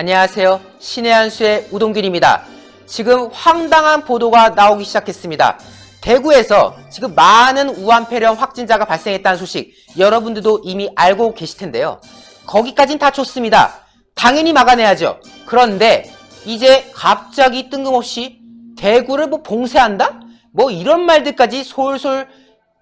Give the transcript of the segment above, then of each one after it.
안녕하세요. 신의 한수의 우동길입니다. 지금 황당한 보도가 나오기 시작했습니다. 대구에서 지금 많은 우한폐렴 확진자가 발생했다는 소식 여러분들도 이미 알고 계실 텐데요. 거기까진 다 좋습니다. 당연히 막아내야죠. 그런데 이제 갑자기 뜬금없이 대구를 뭐 봉쇄한다? 뭐 이런 말들까지 솔솔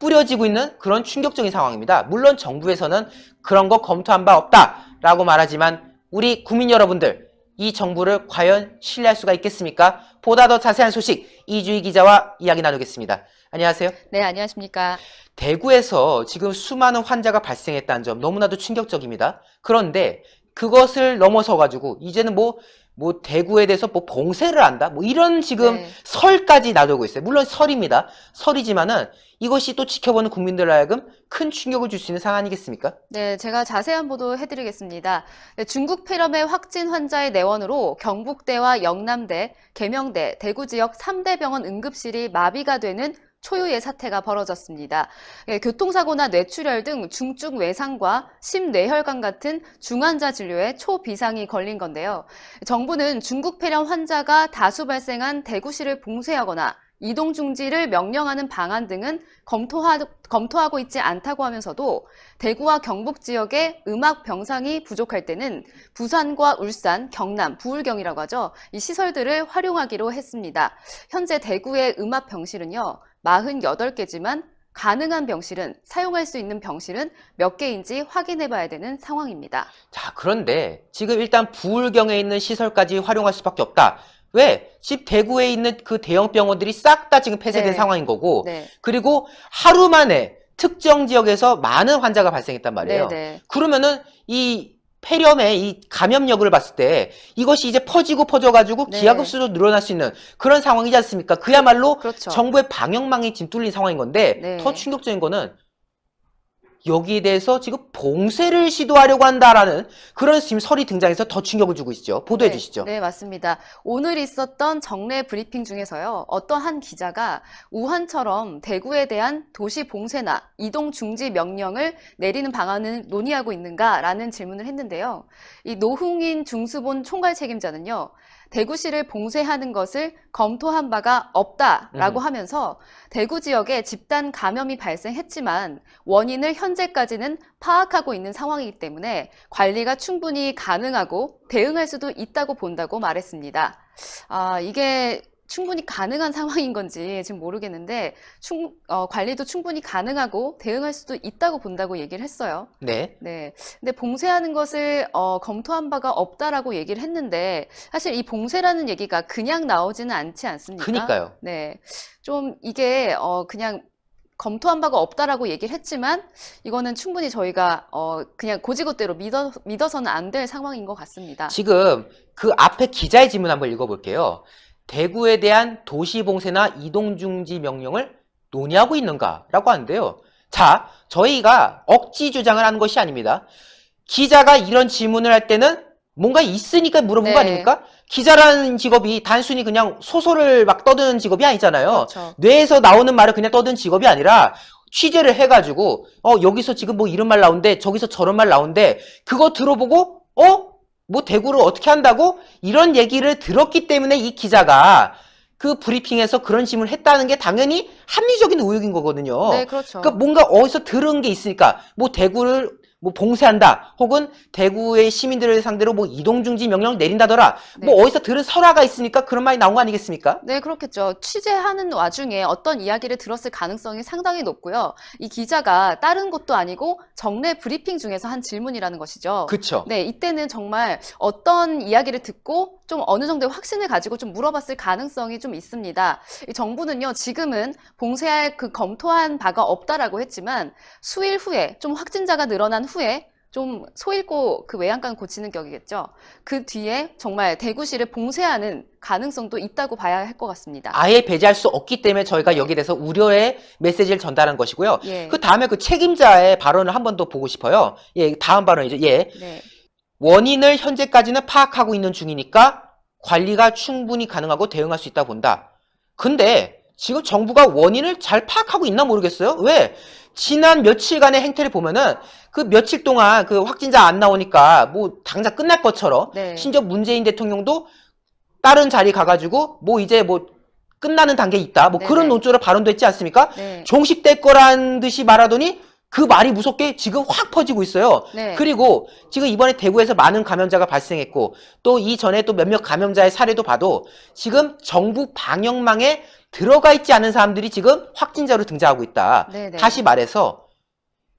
뿌려지고 있는 그런 충격적인 상황입니다. 물론 정부에서는 그런 거 검토한 바 없다라고 말하지만 우리 국민 여러분들 이 정부를 과연 신뢰할 수가 있겠습니까? 보다 더 자세한 소식 이주희 기자와 이야기 나누겠습니다. 안녕하세요. 네, 안녕하십니까. 대구에서 지금 수많은 환자가 발생했다는 점 너무나도 충격적입니다. 그런데 그것을 넘어서 가지고 이제는 뭐뭐 대구에 대해서 뭐 봉쇄를 한다 뭐 이런 지금 네. 설까지 나돌고 있어요 물론 설입니다 설이지만은 이것이 또 지켜보는 국민들 하여금 큰 충격을 줄 수 있는 상황 아니겠습니까? 네, 제가 자세한 보도 해드리겠습니다. 네, 중국 폐렴의 확진 환자의 내원으로 경북대와 영남대, 계명대, 대구 지역 3대 병원 응급실이 마비가 되는 초유의 사태가 벌어졌습니다. 예, 교통사고나 뇌출혈 등 중증 외상과 심뇌혈관 같은 중환자 진료에 초비상이 걸린 건데요. 정부는 중국 폐렴 환자가 다수 발생한 대구시를 봉쇄하거나 이동 중지를 명령하는 방안 등은 검토하, 검토하고 있지 않다고 하면서도 대구와 경북 지역의 음악 병상이 부족할 때는 부산과 울산, 경남, 부울경이라고 하죠. 이 시설들을 활용하기로 했습니다. 현재 대구의 음악 병실은요. 48개지만 가능한 병실은 사용할 수 있는 병실은 몇 개인지 확인해 봐야 되는 상황입니다. 자, 그런데 지금 일단 부울경에 있는 시설까지 활용할 수밖에 없다. 왜? 집 대구에 있는 그 대형 병원들이 싹 다 지금 폐쇄된 네. 상황인 거고 네. 그리고 하루 만에 특정 지역에서 많은 환자가 발생했단 말이에요. 네네. 네. 그러면은 이 폐렴의 이 감염력을 봤을 때 이것이 이제 퍼지고 퍼져가지고 네. 기하급수로 늘어날 수 있는 그런 상황이지 않습니까? 그야말로 그렇죠. 정부의 방역망이 짐뚫린 상황인 건데 네. 더 충격적인 거는 여기에 대해서 지금 봉쇄를 시도하려고 한다라는 그런 지금 설이 등장해서 더 충격을 주고 있죠. 보도해 네, 주시죠. 네, 맞습니다. 오늘 있었던 정례 브리핑 중에서요. 어떤 한 기자가 우한처럼 대구에 대한 도시 봉쇄나 이동 중지 명령을 내리는 방안은 논의하고 있는가라는 질문을 했는데요. 이 노흥인 중수본 총괄 책임자는요. 대구시를 봉쇄하는 것을 검토한 바가 없다라고 음. 하면서 대구 지역에 집단 감염이 발생했지만 원인을 현재까지는 파악하고 있는 상황이기 때문에 관리가 충분히 가능하고 대응할 수도 있다고 본다고 말했습니다. 아, 이게 충분히 가능한 상황인 건지 지금 모르겠는데 충, 어, 관리도 충분히 가능하고 대응할 수도 있다고 본다고 얘기를 했어요. 네. 네. 근데 봉쇄하는 것을 어, 검토한 바가 없다라고 얘기를 했는데 사실 이 봉쇄라는 얘기가 그냥 나오지는 않지 않습니까? 그니까요. 네. 좀 이게 어, 그냥 검토한 바가 없다라고 얘기를 했지만 이거는 충분히 저희가 어 그냥 고지고대로 믿어 믿어서는 안 될 상황인 것 같습니다. 지금 그 앞에 기자의 질문 한번 읽어볼게요. 대구에 대한 도시봉쇄나 이동중지 명령을 논의하고 있는가라고 하는데요. 자, 저희가 억지 주장을 하는 것이 아닙니다. 기자가 이런 질문을 할 때는 뭔가 있으니까 물어본 네. 거 아닙니까? 기자라는 직업이 단순히 그냥 소설을 막 떠드는 직업이 아니잖아요. 그렇죠. 뇌에서 나오는 말을 그냥 떠드는 직업이 아니라 취재를 해가지고 어 여기서 지금 뭐 이런 말 나온대 저기서 저런 말 나온대 그거 들어보고 어뭐 대구를 어떻게 한다고? 이런 얘기를 들었기 때문에 이 기자가 그 브리핑에서 그런 질문을 했다는 게 당연히 합리적인 의혹인 거거든요. 네, 그렇죠. 그러니까 뭔가 어디서 들은 게 있으니까 뭐 대구를 뭐 봉쇄한다 혹은 대구의 시민들을 상대로 뭐 이동 중지 명령을 내린다더라 뭐 네. 뭐 어디서 들은 설화가 있으니까 그런 말이 나온 거 아니겠습니까? 네 그렇겠죠. 취재하는 와중에 어떤 이야기를 들었을 가능성이 상당히 높고요. 이 기자가 다른 것도 아니고 정례 브리핑 중에서 한 질문이라는 것이죠. 그렇죠. 네 이때는 정말 어떤 이야기를 듣고 좀 어느 정도의 확신을 가지고 좀 물어봤을 가능성이 좀 있습니다. 이 정부는요 지금은 봉쇄할 그 검토한 바가 없다라고 했지만 수일 후에 좀 확진자가 늘어난 후에 좀 소잃고 그 외양간 고치는 격이겠죠. 그 뒤에 정말 대구시를 봉쇄하는 가능성도 있다고 봐야 할 것 같습니다. 아예 배제할 수 없기 때문에 저희가 여기에 대해서 우려의 메시지를 전달한 것이고요. 예. 그 다음에 그 책임자의 발언을 한 번 더 보고 싶어요. 예, 다음 발언이죠. 예. 네. 원인을 현재까지는 파악하고 있는 중이니까 관리가 충분히 가능하고 대응할 수 있다 본다. 근데 지금 정부가 원인을 잘 파악하고 있나 모르겠어요. 왜? 지난 며칠간의 행태를 보면은 그 며칠 동안 그 확진자 안 나오니까 뭐 당장 끝날 것처럼 네. 심지어 문재인 대통령도 다른 자리 가가지고 뭐 이제 뭐 끝나는 단계 있다 뭐 네네. 그런 논조로 발언도했지 않습니까? 네. 종식될 거란 듯이 말하더니 그 말이 무섭게 지금 확 퍼지고 있어요. 네. 그리고 지금 이번에 대구에서 많은 감염자가 발생했고 또 이전에 또 몇몇 감염자의 사례도 봐도 지금 정부 방역망에 들어가 있지 않은 사람들이 지금 확진자로 등장하고 있다. 네네. 네. 다시 말해서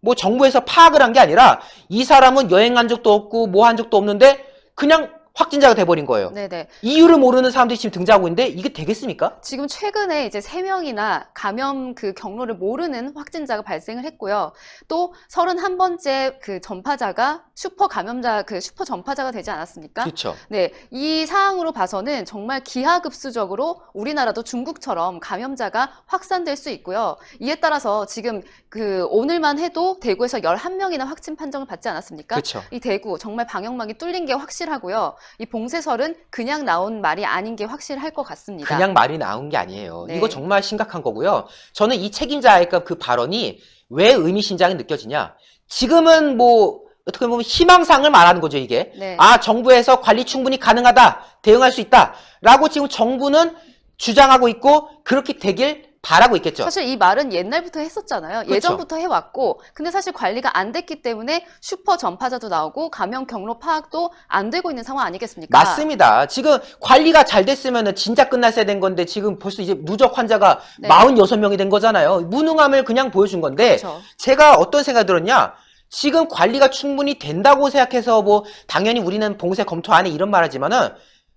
뭐 정부에서 파악을 한 게 아니라 이 사람은 여행 간 적도 없고 뭐 한 적도 없는데 그냥 확진자가 돼버린 거예요. 네네. 이유를 모르는 사람들이 지금 등장하고 있는데 이게 되겠습니까? 지금 최근에 이제 세명이나 감염 그 경로를 모르는 확진자가 발생을 했고요. 또 31번째 그 전파자가 슈퍼 감염자 그 슈퍼 전파자가 되지 않았습니까? 그렇죠. 네. 이 사항으로 봐서는 정말 기하급수적으로 우리나라도 중국처럼 감염자가 확산될 수 있고요. 이에 따라서 지금 그 오늘만 해도 대구에서 11명이나 확진 판정을 받지 않았습니까? 그렇죠. 이 대구 정말 방역망이 뚫린 게 확실하고요. 이 봉쇄설은 그냥 나온 말이 아닌 게 확실할 것 같습니다. 그냥 말이 나온 게 아니에요. 네. 이거 정말 심각한 거고요. 저는 이 책임자의 아이그 그 발언이 왜 의미심장이 느껴지냐. 지금은 뭐 어떻게 보면 희망상을 말하는 거죠, 이게. 네. 아, 정부에서 관리 충분히 가능하다, 대응할 수 있다. 라고 지금 정부는 주장하고 있고, 그렇게 되길 바라고 있겠죠. 사실 이 말은 옛날부터 했었잖아요. 그렇죠. 예전부터 해왔고, 근데 사실 관리가 안 됐기 때문에 슈퍼 전파자도 나오고 감염 경로 파악도 안 되고 있는 상황 아니겠습니까? 맞습니다. 지금 관리가 잘 됐으면 진짜 끝났어야 된 건데 지금 벌써 이제 누적 환자가 네. 46명이 된 거잖아요. 무능함을 그냥 보여준 건데 그렇죠. 제가 어떤 생각이 들었냐? 지금 관리가 충분히 된다고 생각해서 뭐 당연히 우리는 봉쇄 검토 안에 이런 말하지만은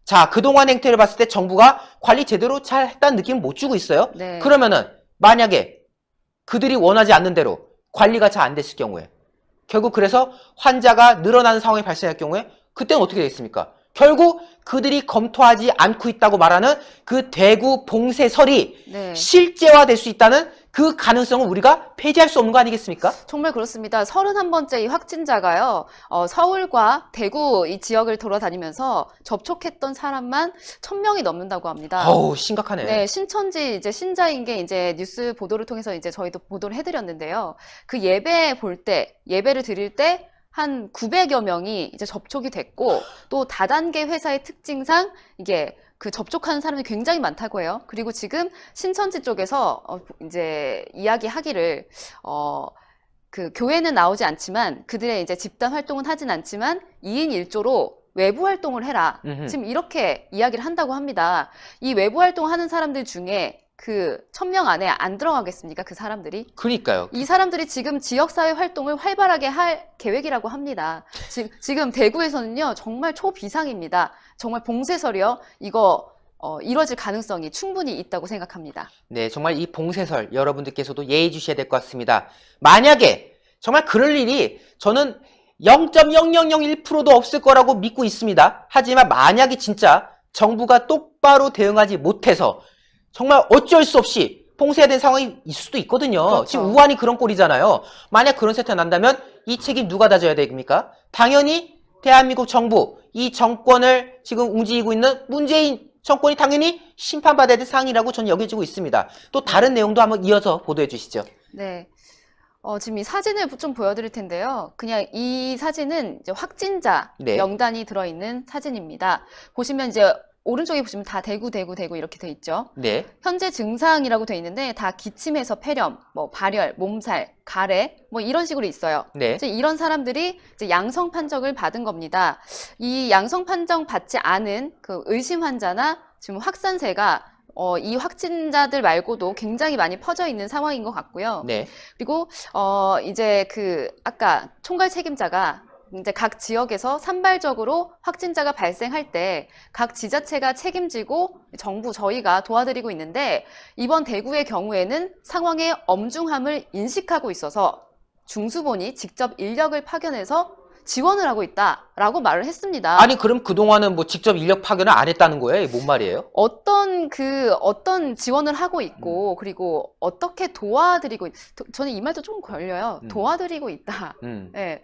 자, 그동안 행태를 봤을 때 정부가 관리 제대로 잘 했다는 느낌을 못 주고 있어요. 네. 그러면은 만약에 그들이 원하지 않는 대로 관리가 잘 안 됐을 경우에 결국 그래서 환자가 늘어나는 상황이 발생할 경우에 그때는 어떻게 되겠습니까? 결국 그들이 검토하지 않고 있다고 말하는 그 대구 봉쇄설이 네. 실제화될 수 있다는 그 가능성을 우리가 폐지할 수 없는 거 아니겠습니까? 정말 그렇습니다. 31번째 이 확진자가요. 어, 서울과 대구 이 지역을 돌아다니면서 접촉했던 사람만 1000명이 넘는다고 합니다. 어우, 심각하네. 네, 신천지 이제 신자인 게 이제 뉴스 보도를 통해서 이제 저희도 보도를 해 드렸는데요. 그 예배 볼 때, 예배를 드릴 때 한 900여 명이 이제 접촉이 됐고 또 다단계 회사의 특징상 이게 그 접촉하는 사람이 굉장히 많다고 해요. 그리고 지금 신천지 쪽에서 어, 이제 이야기하기를 어, 그 교회는 나오지 않지만 그들의 이제 집단 활동은 하진 않지만 2인 1조로 외부 활동을 해라. 음흠. 지금 이렇게 이야기를 한다고 합니다. 이 외부 활동 하는 사람들 중에 그 천명 안에 안 들어가겠습니까? 그 사람들이? 그니까요. 러이 사람들이 지금 지역사회 활동을 활발하게 할 계획이라고 합니다. 지, 지금 대구에서는요, 정말 초비상입니다. 정말 봉쇄설이요. 이거 어, 이어질 가능성이 충분히 있다고 생각합니다. 네, 정말 이 봉쇄설 여러분들께서도 예의주셔야 될 것 같습니다. 만약에 정말 그럴 일이 저는 0.0001%도 없을 거라고 믿고 있습니다. 하지만 만약에 진짜 정부가 똑바로 대응하지 못해서 정말 어쩔 수 없이 봉쇄된 상황이 있을 수도 있거든요. 그렇죠. 지금 우한이 그런 꼴이잖아요. 만약 그런 세태가 난다면 이 책임 누가 다져야 됩니까? 당연히 대한민국 정부, 이 정권을 지금 움직이고 있는 문재인 정권이 당연히 심판받아야 될 사항이라고 저는 여겨지고 있습니다. 또 다른 내용도 한번 이어서 보도해 주시죠. 네. 어, 지금 이 사진을 좀 보여드릴 텐데요. 그냥 이 사진은 이제 확진자 네. 명단이 들어있는 사진입니다. 보시면 이제 오른쪽에 보시면 다 대구, 대구, 대구 이렇게 돼 있죠. 네. 현재 증상이라고 돼 있는데 다기침에서 폐렴, 뭐 발열, 몸살, 가래 뭐 이런 식으로 있어요. 네. 이런 사람들이 이제 양성 판정을 받은 겁니다. 이 양성 판정 받지 않은 그 의심 환자나 지금 확산세가 어, 이 확진자들 말고도 굉장히 많이 퍼져 있는 상황인 것 같고요. 네. 그리고 어, 이제 그 아까 총괄 책임자가 이제 각 지역에서 산발적으로 확진자가 발생할 때 각 지자체가 책임지고 정부 저희가 도와드리고 있는데 이번 대구의 경우에는 상황의 엄중함을 인식하고 있어서 중수본이 직접 인력을 파견해서 지원을 하고 있다라고 말을 했습니다. 아니 그럼 그 동안은 뭐 직접 인력 파견을 안 했다는 거예요? 뭔 말이에요? 어떤 그 어떤 지원을 하고 있고 음. 그리고 어떻게 도와드리고 저는 이 말도 조금 걸려요. 음. 도와드리고 있다. 음. 네.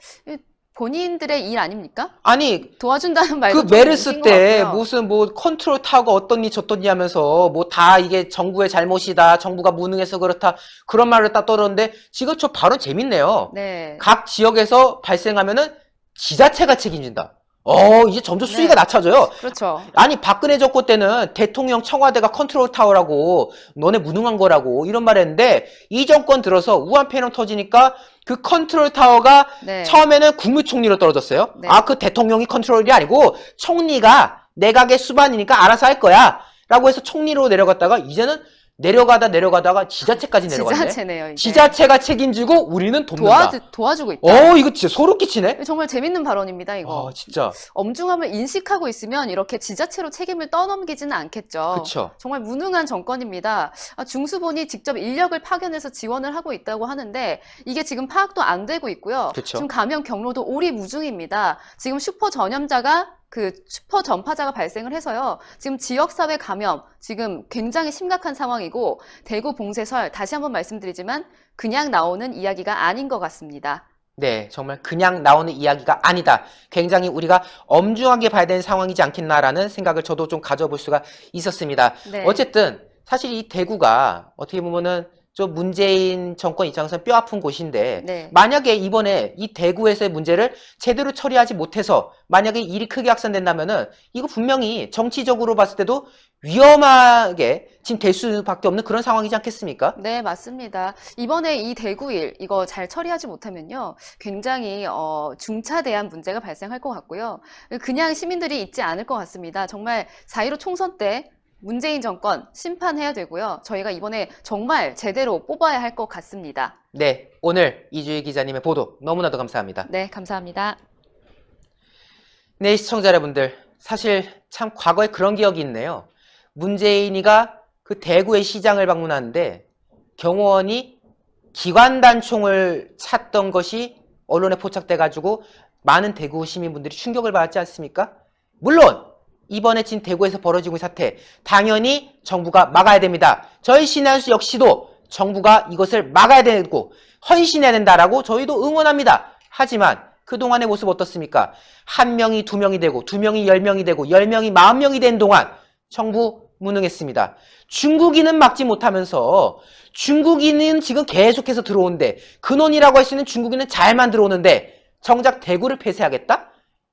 본인들의 일 아닙니까? 아니 도와준다는 말도 그 메르스 때 무슨 뭐 컨트롤 타고 어떤니 저떤니 하면서 뭐 다 이게 정부의 잘못이다 정부가 무능해서 그렇다 그런 말을 딱 떠들었는데 지금 저 발언 재밌네요 네. 각 지역에서 발생하면은 지자체가 책임진다 어, 이제 점점 수위가 네. 낮춰져요 그렇죠. 아니, 박근혜 정권 때는 대통령 청와대가 컨트롤 타워라고, 너네 무능한 거라고, 이런 말 했는데, 이 정권 들어서 우한 폐렴 터지니까, 그 컨트롤 타워가 네. 처음에는 국무총리로 떨어졌어요. 네. 아, 그 대통령이 컨트롤이 아니고, 총리가 내각의 수반이니까 알아서 할 거야. 라고 해서 총리로 내려갔다가, 이제는 내려가다 내려가다가 지자체까지 내려갔네. 지자체네요. 이제. 지자체가 책임지고 우리는 돕는다. 도와주, 도와주고 있다. 어, 이거 진짜 소름 끼치네. 정말 재밌는 발언입니다, 이거. 아, 진짜. 엄중함을 인식하고 있으면 이렇게 지자체로 책임을 떠넘기지는 않겠죠. 그렇 정말 무능한 정권입니다. 아, 중수본이 직접 인력을 파견해서 지원을 하고 있다고 하는데 이게 지금 파악도 안 되고 있고요. 그쵸. 지금 감염 경로도 오리무중입니다. 지금 슈퍼 전염자가 그 슈퍼 전파자가 발생을 해서요. 지금 지역사회 감염 지금 굉장히 심각한 상황이고 대구 봉쇄설 다시 한번 말씀드리지만 그냥 나오는 이야기가 아닌 것 같습니다. 네, 정말 그냥 나오는 이야기가 아니다. 굉장히 우리가 엄중하게 봐야 되는 상황이지 않겠나라는 생각을 저도 좀 가져볼 수가 있었습니다. 네. 어쨌든 사실 이 대구가 어떻게 보면은 좀 문재인 정권 입장에서뼈 아픈 곳인데 네. 만약에 이번에 이 대구에서의 문제를 제대로 처리하지 못해서 만약에 일이 크게 확산된다면은 이거 분명히 정치적으로 봤을 때도 위험하게 지금 될 수밖에 없는 그런 상황이지 않겠습니까? 네, 맞습니다. 이번에 이 대구일 이거 잘 처리하지 못하면요. 굉장히 어, 중차대한 문제가 발생할 것 같고요. 그냥 시민들이 있지 않을 것 같습니다. 정말 4.15 총선 때 문재인 정권 심판해야 되고요. 저희가 이번에 정말 제대로 뽑아야 할 것 같습니다. 네, 오늘 이주희 기자님의 보도 너무나도 감사합니다. 네, 감사합니다. 네, 시청자 여러분들. 사실 참 과거에 그런 기억이 있네요. 문재인이가 그 대구의 시장을 방문하는데 경호원이 기관단총을 찾던 것이 언론에 포착돼가지고 많은 대구 시민분들이 충격을 받았지 않습니까? 물론 이번에 진 대구에서 벌어지고 있는 사태 당연히 정부가 막아야 됩니다. 저희 신한수 역시도 정부가 이것을 막아야 되고 헌신해야 된다라고 저희도 응원합니다. 하지만 그동안의 모습 어떻습니까? 한 명이 두 명이 되고 두 명이 열 명이 되고 열 명이 마흔 명이 된 동안 정부 무능했습니다. 중국인은 막지 못하면서 중국인은 지금 계속해서 들어오는데 근원이라고 할 수 있는 중국인은 잘만 들어오는데 정작 대구를 폐쇄하겠다?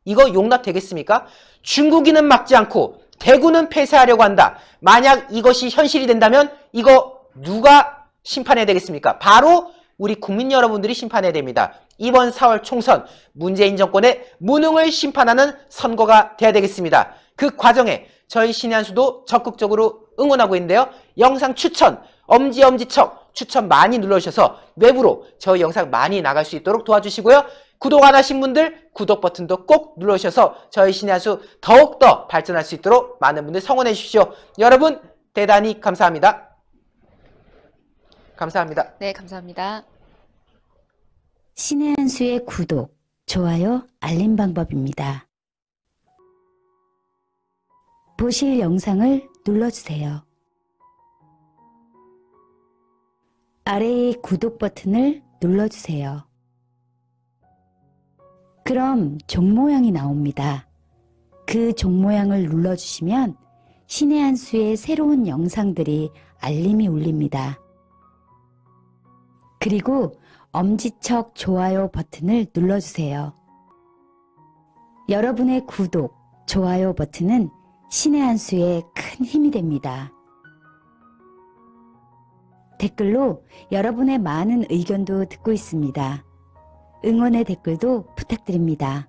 이거 용납되겠습니까? 중국인은 막지 않고 대구는 폐쇄하려고 한다. 만약 이것이 현실이 된다면 이거 누가 심판해야 되겠습니까? 바로 우리 국민 여러분들이 심판해야 됩니다. 이번 4월 총선 문재인 정권의 무능을 심판하는 선거가 돼야 되겠습니다. 그 과정에 저희 신한수도 적극적으로 응원하고 있는데요. 영상 추천, 엄지엄지척 추천 많이 눌러주셔서 외부로 저희 영상 많이 나갈 수 있도록 도와주시고요. 구독 안 하신 분들 구독 버튼도 꼭 눌러주셔서 저희 신의 한수 더욱더 발전할 수 있도록 많은 분들 성원해 주십시오. 여러분 대단히 감사합니다. 감사합니다. 네, 감사합니다. 신의 한수의 구독, 좋아요, 알림 방법입니다. 보실 영상을 눌러주세요. 아래의 구독 버튼을 눌러주세요. 그럼 종 모양이 나옵니다. 그 종 모양을 눌러주시면 신의 한 수의 새로운 영상들이 알림이 울립니다. 그리고 엄지척 좋아요 버튼을 눌러주세요. 여러분의 구독, 좋아요 버튼은 신의 한 수에 큰 힘이 됩니다. 댓글로 여러분의 많은 의견도 듣고 있습니다. 응원의 댓글도 부탁드립니다.